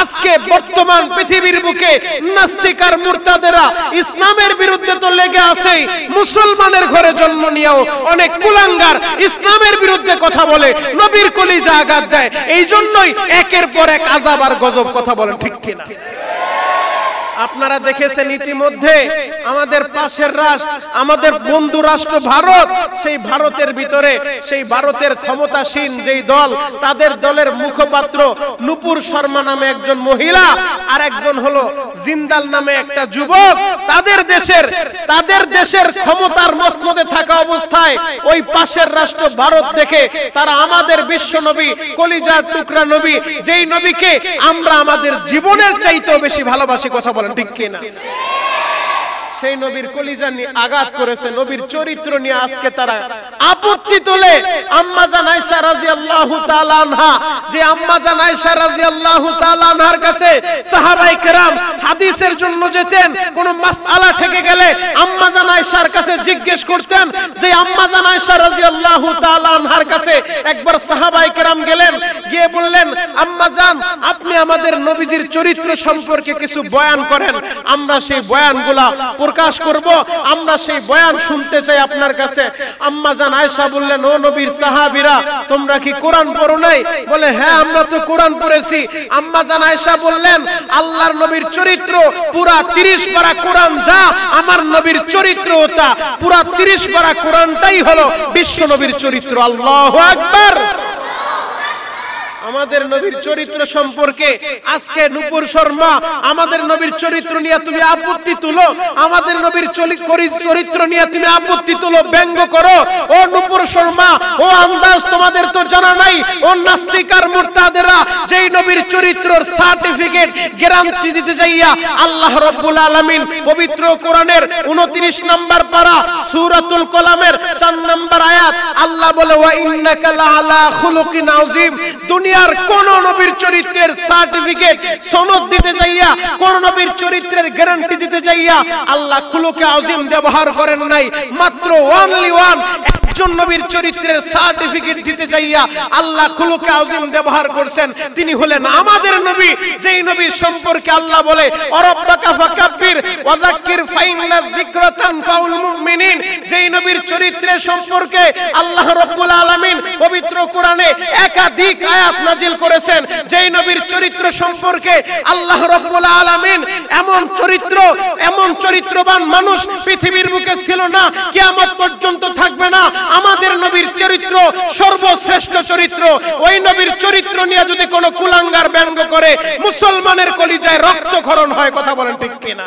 আজকে বর্তমান পৃথিবীর বুকে নাস্তিক আর মুরতাদেরা ইসলামের বিরুদ্ধে তো লেগে আছে মুসলমানের ঘরে জন্ম নিয়েও অনেক কুলাঙ্গার ইসলামের বিরুদ্ধে কথা বলে নবীর কলিজা আঘাত দেয় এই জন্যই একের পর এক আজাব আর গজব কথা বলে ঠিক কিনা আপনারা দেখেছেন ইতিমধ্যে আমাদের পাশের রাষ্ট্র আমাদের বন্ধু রাষ্ট্র ভারত সেই ভারতের ভিতরে সেই ভারতের ক্ষমতাসীন যেই দল তাদের দলের মুখপাত্র নুপুর শর্মা নামে একজন মহিলা আর একজন হলো জিন্দাল নামে একটা যুবক তাদের দেশের তাদের দেশের ক্ষমতার মসমদে থাকা অবস্থায় ওই পাশের রাষ্ট্র ভারত দেখে তারা আমাদের বিশ্ব নবী কলিজার টুকরা নবী যেই নবীকে আমরা আমাদের জীবনের চাইতেও বেশি ভালোবাসি কথা বলে orang tekin nak. Lah. সেই নবীর কলিজা নিয়ে আঘাত করেছে নবীর চরিত্র নিয়ে আজকে তারা আপত্তি তোলে আম্মা জান আয়েশা রাদিয়াল্লাহু তাআলা আনহা যে আম্মা জান আয়েশা রাদিয়াল্লাহু তাআলা আনহার কাছে সাহাবাই কেরাম হাদিসের জন্য যেতেন কোন মাসআলা থেকে গেলে আম্মা জান আয়েশার কাছে জিজ্ঞেস করতেন যে আম্মা জান আয়েশা রাদিয়াল্লাহু তাআলা আনহার কাছে একবার সাহাবাই কেরাম গেলেন গিয়ে বললেন আম্মা জান আপনি আমাদের নবীজির চরিত্র সম্পর্কে কিছু বয়ান করেন আমরা সেই বয়ানগুলা প্রকাশ করব আমরা সেই বয়ান শুনতে চাই আপনার কাছে আম্মা জান আয়সা বললেন ও নবীর সাহাবীরা তোমরা কি কোরআন পড়ো নাই বলে হ্যাঁ আমরা তো কোরআন পড়েছি আম্মা জান আয়সা বললেন আল্লাহর নবীর চরিত্র পুরা 30 পারা কোরআন যা আমার নবীর চরিত্র ওটা পুরা 30 পারা কোরআনটাই হলো বিশ্ব নবীর চরিত্র আল্লাহু আকবার আমাদের নবীর চরিত্র সম্পর্কে আজকে নুপুর শর্মা আমাদের নবীর চরিত্র নিয়ে তুমি আপত্তি তুলো আমাদের নবীর চরিত্র নিয়ে তুমি আপত্তি তুলো ব্যঙ্গ করো ও নুপুর শর্মা ও আন্দাজ তোমাদের তো জানা নাই ও নাস্তিকার মুরতাদেরা যেই নবীর চরিত্রর সার্টিফিকেট গ্যারান্টি দিতে যাইয়া আল্লাহ রব্বুল আলামিন পবিত্র কোরআনের 29 নম্বর পারা সূরাতুল কলামের 4 নম্বর আয়াত আল্লাহ বলে ওয়া ইন্নাকা লা আলা খুলুকিন আযীম দুনিয়া দুনিয়ার কোন নবীর চরিত্রের সার্টিফিকেট সনদ দিতে যাইয়া কোন নবীর চরিত্রের গ্যারান্টি দিতে যাইয়া আল্লাহ কুলোকে আজিম ব্যবহার করেন নাই মাত্র ওয়ানলি ওয়ান একজন নবীর চরিত্রের সার্টিফিকেট দিতে চাইয়া আল্লাহ কুলুকে আজিম ব্যবহার করছেন তিনি হলেন আমাদের নবী যেই নবীর সম্পর্কে আল্লাহ বলে অরব্বাকা ফাকাব্বির মুমিনিন যেই নবীর চরিত্রের সম্পর্কে আল্লাহ আলামিন পবিত্র কোরআনে একাধিক আয়াত নাজিল করেছেন যেই নবীর চরিত্র সম্পর্কে আল্লাহ আলামিন এমন চরিত্র এমন চরিত্রবান মানুষ পৃথিবীর বুকে ছিল না কিয়ামত পর্যন্ত থাকবে না আমাদের নবীর চরিত্র সর্বশ্রেষ্ঠ চরিত্র ওই নবীর চরিত্র নিয়ে যদি কোনো কুলাঙ্গার ব্যঙ্গ করে মুসলমানের কলিজায় রক্তক্ষরণ হয় কথা বলেন ঠিক কিনা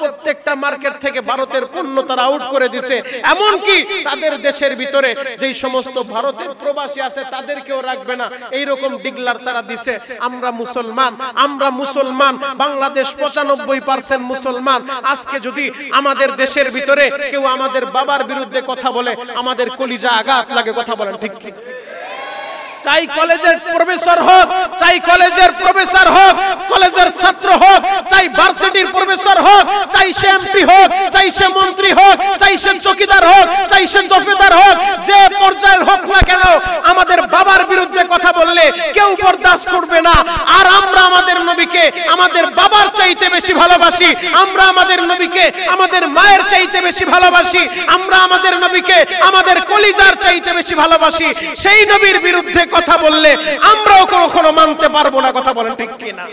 প্রত্যেকটা মার্কেট থেকে ভারতের পণ্য তারা আউট করে দিছে এমন কি তাদের দেশের ভিতরে যেই সমস্ত ভারতের প্রবাসী আছে তাদেরকেও রাখবে না এই রকম ডিগলার তারা দিছে আমরা মুসলমান আমরা মুসলমান বাংলাদেশ 95% মুসলমান আজকে যদি আমাদের দেশের ভিতরে কেউ আমাদের বাবার বিরুদ্ধে কথা বলে আমাদের কলিজা আঘাত লাগে কথা বলেন ঠিক ঠিক চাই কলেজের প্রফেসর হোক চাই কলেজের প্রফেসর হোক কলেজের ছাত্র হোক চাই ভার্সিটির প্রফেসর হোক চাই সে এমপি হোক চাই সে মন্ত্রী হোক চাই সে চকিদার হোক চাই সে দফেদার হোক যে পর্যায়ের হোক না কেন আমাদের বাবার বিরুদ্ধে হলে কেউ বরদাস্ত করবে না আর আমরা আমাদের নবীকে আমাদের বাবার চাইতে বেশি ভালোবাসি আমরা আমাদের নবীকে আমাদের মায়ের চাইতে বেশি ভালোবাসি আমরা আমাদের নবীকে আমাদের কলিজার চাইতে বেশি ভালোবাসি সেই নবীর বিরুদ্ধে কথা বললে আমরাও কখনো মানতে পারবো না কথা বলেন ঠিক কিনা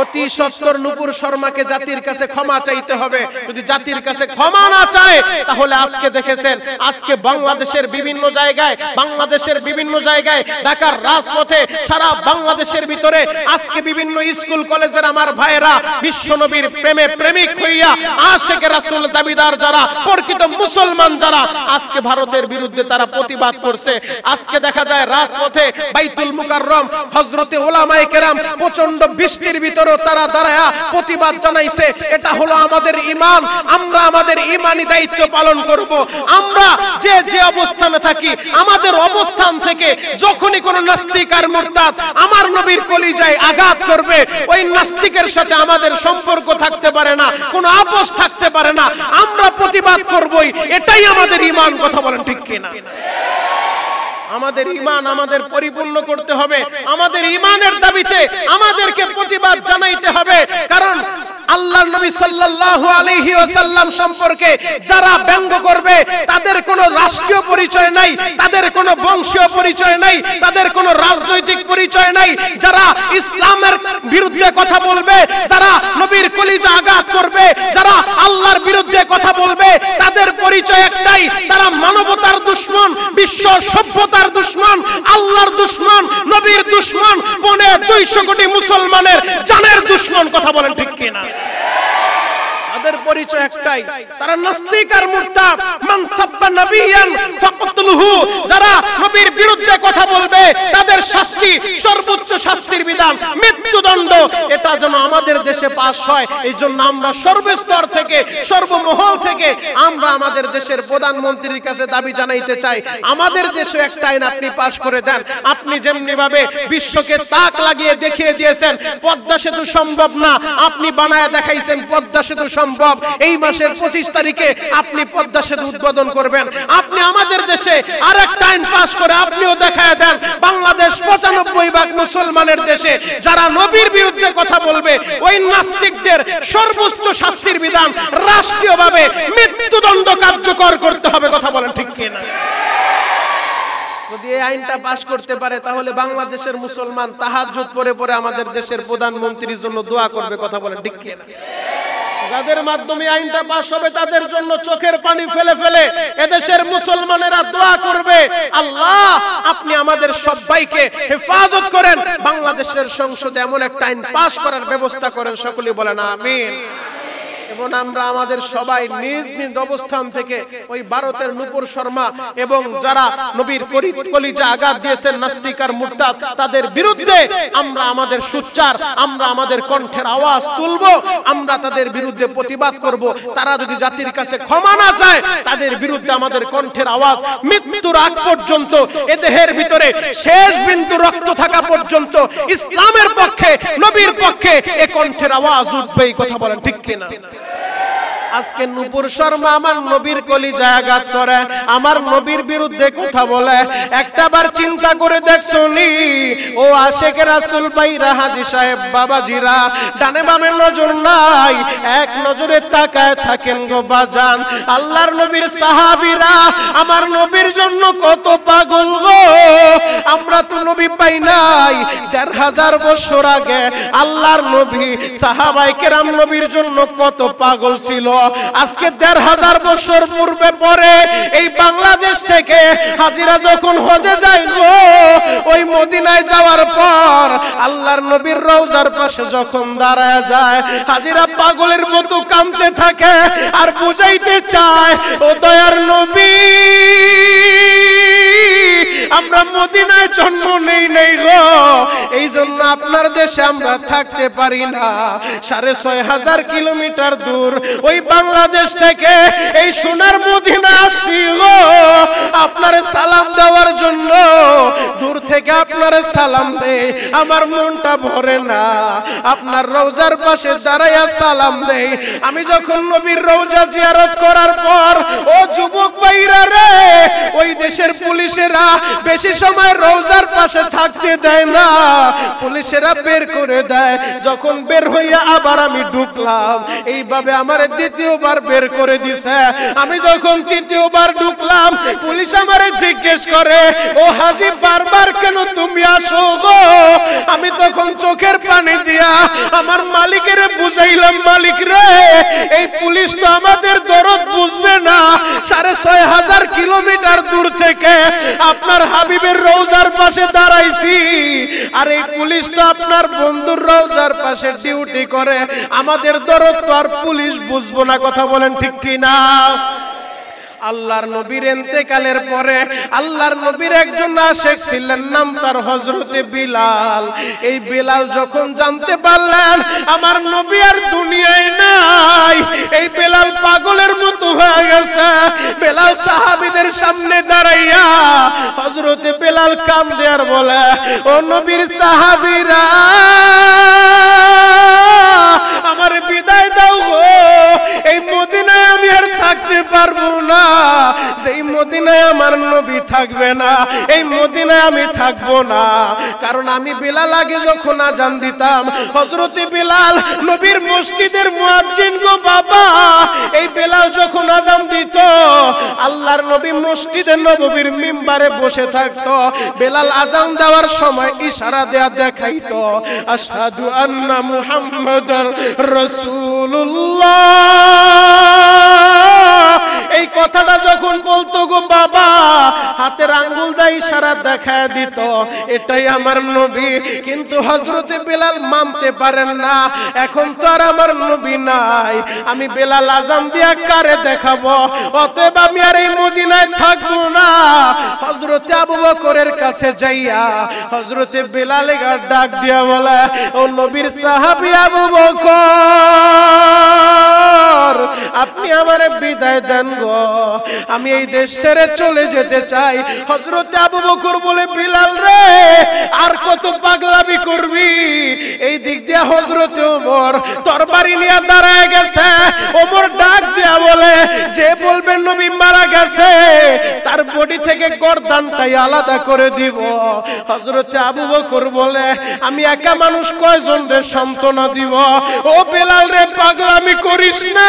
অতি সত্তর নুপুর শর্মাকে জাতির কাছে ক্ষমা চাইতে হবে যদি জাতির কাছে ক্ষমা না চায় তাহলে আজকে দেখেছেন আজকে বাংলাদেশের বিভিন্ন জায়গায় বাংলাদেশের বিভিন্ন জায়গায় ঢাকার রাজপথে সারা বাংলাদেশের ভিতরে আজকে বিভিন্ন স্কুল কলেজের আমার ভাইয়েরা বিশ্বনবীর প্রেমে প্রেমিক হইয়া আশেখ রাসুল দাবিদার যারা প্রকৃত মুসলমান যারা আজকে ভারতের বিরুদ্ধে তারা প্রতিবাদ করছে আজকে দেখা যায় রাজপথে বাইতুল মুকাররম হযরতে ওলামায়ে কেরাম প্রচন্ড বৃষ্টির ভিতরে ভিতরও তারা দাঁড়ায় প্রতিবাদ জানাইছে এটা হলো আমাদের ইমান আমরা আমাদের ইমানি দায়িত্ব পালন করব আমরা যে যে অবস্থানে থাকি আমাদের অবস্থান থেকে যখনই কোনো নাস্তিক আর মোরতাদ আমার নবীর কলিজায় আঘাত করবে ওই নাস্তিকের সাথে আমাদের সম্পর্ক থাকতে পারে না কোনো আপোষ থাকতে পারে না আমরা প্রতিবাদ করবই এটাই আমাদের ইমান কথা বলেন ঠিক কিনা আমাদের ইমান আমাদের পরিপূর্ণ করতে হবে আমাদের ইমানের দাবিতে আমাদেরকে প্রতিবাদ জানাইতে হবে কারণ আল্লাহ নবী সাল্লাল্লাহু আলাইহি ওয়াসাল্লাম সম্পর্কে যারা ব্যঙ্গ করবে তাদের কোনো রাষ্ট্রীয় পরিচয় নাই তাদের কোনো বংশীয় পরিচয় নাই তাদের কোনো রাজনৈতিক পরিচয় নাই যারা ইসলামের বিরুদ্ধে কথা বলবে যারা নবীর কলিজা আঘাত করবে যারা আল্লাহর বিরুদ্ধে কথা বলবে তাদের পরিচয় একটাই তারা মানবতার দুশ্মন বিশ্ব সভ্যতার দুশ্মন আল্লাহর দুশ্মন নবীর দুশ্মন পনে দুইশো কোটি মুসলমানের জানের দুশ্মন কথা বলেন ঠিক কিনা তারা যারা নবীর বিরুদ্ধে কথা বলবে শাস্তি সর্বোচ্চ শাস্তির বিধান মৃত্যুদণ্ড এটা যেন আমাদের দেশে পাশ হয় এই জন্য আমরা সর্বস্তর থেকে সর্বমহল থেকে আমরা আমাদের দেশের প্রধানমন্ত্রীর কাছে দাবি জানাইতে চাই আমাদের দেশে একটা আইন আপনি পাশ করে দেন আপনি যেমনি ভাবে বিশ্বকে তাক লাগিয়ে দেখিয়ে দিয়েছেন পদ্মা সেতু সম্ভব না আপনি বানায় দেখাইছেন পদ্মা সেতু সম্ভব এই মাসের পঁচিশ তারিখে আপনি পদ্মা সেতু উদ্বোধন করবেন আপনি আমাদের দেশে আর একটা আইন পাশ করে আপনিও দেখায় দেন বাংলাদেশ পঁচানব্বই পঁচানব্বই ভাগ মুসলমানের দেশে যারা নবীর বিরুদ্ধে কথা বলবে ওই নাস্তিকদের সর্বোচ্চ শাস্তির বিধান রাষ্ট্রীয়ভাবে মৃত্যুদণ্ড কার্যকর করতে হবে কথা বলেন ঠিক কিনা যদি এই আইনটা পাশ করতে পারে তাহলে বাংলাদেশের মুসলমান তাহাজুদ পরে পরে আমাদের দেশের প্রধানমন্ত্রীর জন্য দোয়া করবে কথা বলেন ঠিক কিনা যাদের মাধ্যমে আইনটা পাশ হবে তাদের জন্য চোখের পানি ফেলে ফেলে এদেশের মুসলমানেরা দোয়া করবে আল্লাহ আপনি আমাদের সবাইকে হেফাজত করেন বাংলাদেশের সংসদে এমন একটা আইন পাশ করার ব্যবস্থা করেন সকলে বলেন আমিন এবং আমরা আমাদের সবাই নিজ নিজ অবস্থান থেকে ওই ভারতের নুপুর শর্মা এবং যারা নবীর কলিজা আঘাত দিয়েছেন নাস্তিক আর মুরতাদ তাদের বিরুদ্ধে আমরা আমাদের সুচ্চার আমরা আমাদের কণ্ঠের আওয়াজ তুলব আমরা তাদের বিরুদ্ধে প্রতিবাদ করব তারা যদি জাতির কাছে ক্ষমা না চায় তাদের বিরুদ্ধে আমাদের কণ্ঠের আওয়াজ মৃত্যুর আগ পর্যন্ত এ দেহের ভিতরে শেষ বিন্দু রক্ত থাকা পর্যন্ত ইসলামের পক্ষে নবীর পক্ষে এ কণ্ঠের আওয়াজ উঠবে এই কথা বলেন ঠিক কিনা আজকে নূপুর শর্মা আমার নবীর কলি জায়গাত করে আমার নবীর বিরুদ্ধে কথা বলে একটাবার চিন্তা করে দেখছনি ও আশেখ রাসুল ভাইরা হাজি সাহেব বাবাজিরা ডানে বামে নজর নাই এক নজরে তাকায় থাকেন গো বাজান আল্লাহর নবীর সাহাবিরা আমার নবীর জন্য কত পাগল গো আমরা তো নবী পাই নাই দেড় হাজার বছর আগে আল্লাহর নবী সাহাবাই কেরাম নবীর জন্য কত পাগল ছিল আজকে দেড় হাজার বছর পূর্বে পরে এই বাংলাদেশ থেকে হাজিরা যখন হজে যাইল ওই মদিনায় যাওয়ার পর আল্লাহর নবীর রওজার পাশে যখন দাঁড়ায় যায় হাজিরা পাগলের মতো কাঁদতে থাকে আর বুঝাইতে চায় ও দয়ার নবী আমরা মদিনায় জন্ম নেই নেই গো এই জন্য আপনার দেশে আমরা থাকতে পারি না সাড়ে ছয় হাজার কিলোমিটার দূর ওই বাংলাদেশ থেকে এই সোনার মদিনা আসছি গো আপনার সালাম দেওয়ার জন্য দূর থেকে আপনার সালাম আমার মনটা ভরে না আপনার রোজার পাশে দাঁড়াইয়া সালাম দেই আমি যখন নবীর রৌজা জিয়ারত করার পর ও যুবক ভাইরা দেশের পুলিশেরা বেশি সময় রোজার পাশে থাকতে দেয় না পুলিশেরা বের করে দেয় যখন বের হইয়া আবার আমি ঢুকলাম এইভাবে আমার দ্বিতীয়বার বের করে দিছে আমি যখন তৃতীয়বার ঢুকলাম পুলিশ আমার জিজ্ঞেস করে ও হাজি বারবার কেন তুমি আসো গো আমি তখন চোখের পানি দিয়া আমার মালিকের বুঝাইলাম মালিক রে এই পুলিশ তো আমাদের দরদ বুঝবে না সাড়ে ছয় হাজার কিলোমিটার দূর থেকে আপনার হাবিবের রোজার পাশে দাঁড়াইছি আর এই পুলিশ তো আপনার বন্ধুর রোজার পাশে ডিউটি করে আমাদের দরদ তো আর পুলিশ বুঝবো না কথা বলেন ঠিক কি না আল্লাহর নবীর এতেকালের পরে আল্লাহর নবীর একজন আশেখ ছিলেন নাম তার হজরতে বিলাল এই বিলাল যখন জানতে পারলেন আমার নবী আর দুনিয়ায় নাই এই বিলাল পাগলের মতো হয়ে গেছে বেলাল সাহাবিদের সামনে দাঁড়াইয়া হজরতে বেলাল কাম দেয়ার বলে ও নবীর সাহাবিরা মদিনায় আমার নবী থাকবে না এই মদিনায় আমি থাকবো না কারণ আমি বিলাল আগে যখন আজান দিতাম হজরতি বিলাল নবীর মসজিদের মুয়াজ্জিন গো বাবা এই বিলাল যখন আজান দিত আল্লাহর নবী মসজিদে নববীর মিম্বারে বসে থাকতো বেলাল আজান দেওয়ার সময় ইশারা দেয়া দেখাইতো আসাদু আন্না মুহাম্মাদার রাসূলুল্লাহ কথাটা যখন বলতো গো বাবা হাতের আঙ্গুল দা ইশারা দেখা দিত এটাই আমার নবী কিন্তু হজরতে বেলাল মানতে পারেন না এখন তো আর আমার নবী নাই আমি বেলাল আজান দিয়া কারে দেখাবো অতএব আমি আর এই মদিনায় থাকবো না হজরতে আবু বকরের কাছে যাইয়া হজরতে বেলালে ডাক দিয়া বলে ও নবীর সাহাবি আবু বকর আপনি আমার বিদায় দেন গো আমি এই দেশ ছেড়ে চলে যেতে চাই হজরত আবু বকর বলে বিলাল রে আর কত পাগলামি করবি এই দিক দিয়ে হজরত ওমর তরবারি নিয়ে দাঁড়ায় গেছে ওমর ডাক দিয়া বলে যে বলবে নবী মারা গেছে তার বডি থেকে গর্দানটাই আলাদা করে দিব হজরত আবু বকর বলে আমি একা মানুষ কয়জন রে সান্ত্বনা দিব ও বেলাল রে পাগলামি করিস না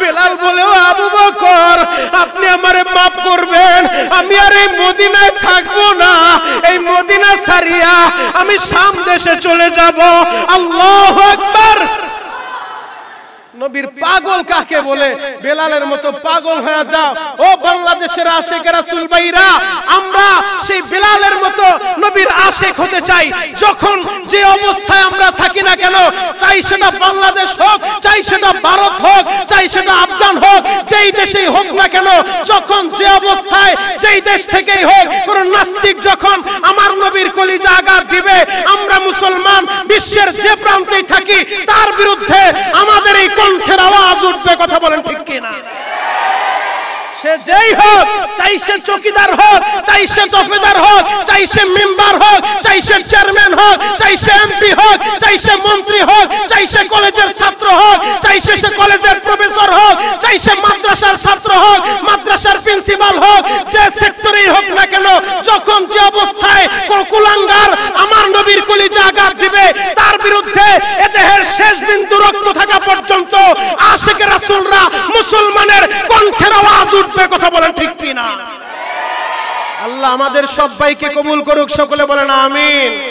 বেলাল ও আবু বকর আপনি আমারে মাফ করবেন আমি আর এই মদিনায় থাকবো না এই মদিনা সারিয়া আমি সাম দেশে চলে যাব আল্লাহ একবার নবীর পাগল কাকে বলে বেলালের মতো পাগল হয়ে যাও ও বাংলাদেশের আশেখ রাসুল ভাইরা আমরা সেই বেলালের মতো নবীর আশেখ হতে চাই যখন যে অবস্থায় আমরা থাকি না কেন চাই সেটা বাংলাদেশ হোক চাই সেটা ভারত হোক চাই সেটা আফগান হোক যেই দেশেই হোক না কেন যখন যে অবস্থায় যেই দেশ থেকেই হোক কোন নাস্তিক যখন আমার নবীর কলিজা আঘাত দিবে আমরা মুসলমান বিশ্বের যে প্রান্তেই থাকি তার বিরুদ্ধে আমাদের এই কণ্ঠের আওয়াজ উঠবে কথা বলেন ঠিক কিনা সে যেই হোক চাই সে চকিদার হোক চাই সে তফেদার হোক চাই সে মেম্বার হোক চাই সে চেয়ারম্যান হোক চাই সে এমপি হোক চাই সে মন্ত্রী হোক চাই সে কলেজের ছাত্র হোক চাই সে সে কলেজের প্রফেসর হোক চাই সে মাদ্রাসার ছাত্র হোক মাদ্রাসার প্রিন্সিপাল হোক যে সেক্টরেই হোক না কেন যখন যে অবস্থায় কোন কুলাঙ্গার আমার নবীর কুলি আঘাত দিবে তার বিরুদ্ধে এ দেহের শেষ বিন্দু রক্ত থাকা পর্যন্ত আশেখ রাসূলরা মুসলমানের কণ্ঠের আওয়াজ আপনার কথা বলেন ঠিক কিনা আল্লাহ আমাদের ভাইকে কবুল করুক সকলে বলেন আমিন